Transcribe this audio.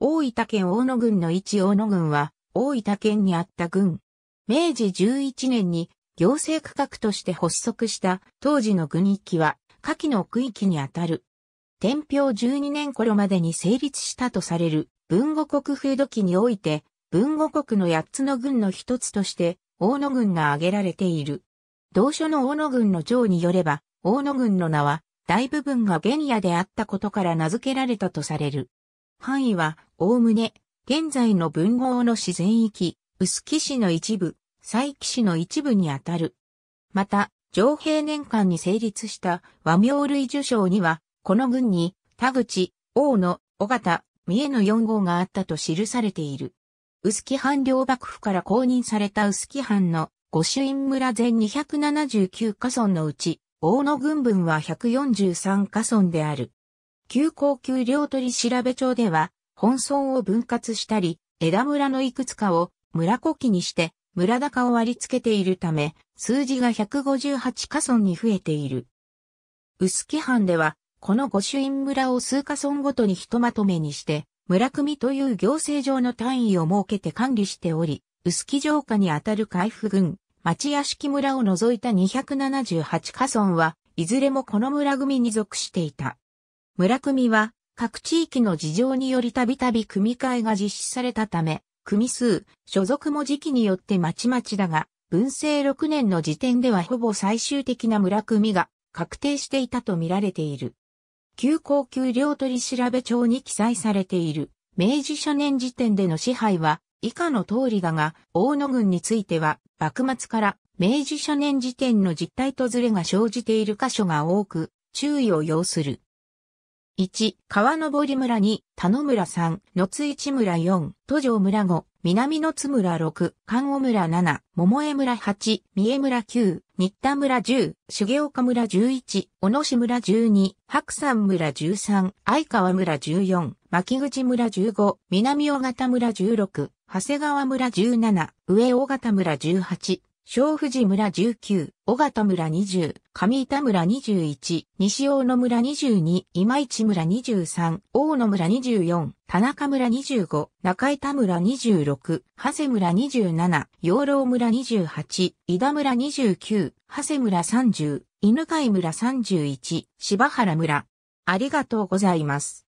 大分県大野郡の一大野郡は、大分県にあった郡。明治11年に行政区画として発足した当時の郡域は、下記の区域にあたる。天平12年頃までに成立したとされる文後国風土記において、文後国の8つの郡の一つとして、大野郡が挙げられている。同書の大野郡の上によれば、大野郡の名は、大部分が原野であったことから名付けられたとされる。範囲は、おおむね、現在の文豪の自然域、臼杵市の一部、佐伯市の一部にあたる。また、上平年間に成立した和名類受賞には、この群に、田口、大野、尾形、三重の四号があったと記されている。臼杵藩領幕府から公認された臼杵藩の御朱印村全279家村のうち、大野軍分は143家村である。旧高級料取調べ帳では、本村を分割したり、枝村のいくつかを村古記にして村高を割り付けているため、数字が158カ村に増えている。薄木藩では、この御朱印村を数カ村ごとにひとまとめにして、村組という行政上の単位を設けて管理しており、薄木城下にあたる海部郡、町屋敷村を除いた278カ村は、いずれもこの村組に属していた。村組は各地域の事情によりたびたび組み替えが実施されたため、組数、所属も時期によってまちまちだが、文政6年の時点ではほぼ最終的な村組が確定していたと見られている。旧高級領取調べ帳に記載されている明治初年時点での支配は以下の通りだが、大野軍については幕末から明治初年時点の実態とズレが生じている箇所が多く注意を要する。1、川登り村2、田野村3、野津市村4、都城村5、南野津村6、関尾村7、桃江村8、三重村9、新田村10、重岡村11、小野市村12、白山村13、相川村14、牧口村15、南尾形村16、長谷川村17、上尾形村18、小富士村19、小形村20、上板村21、西大野村22、今市村23、大野村24、田中村25、中板村26、長谷村27、養老村28、井田村29、長谷村30、犬飼村31、柴原村。ありがとうございます。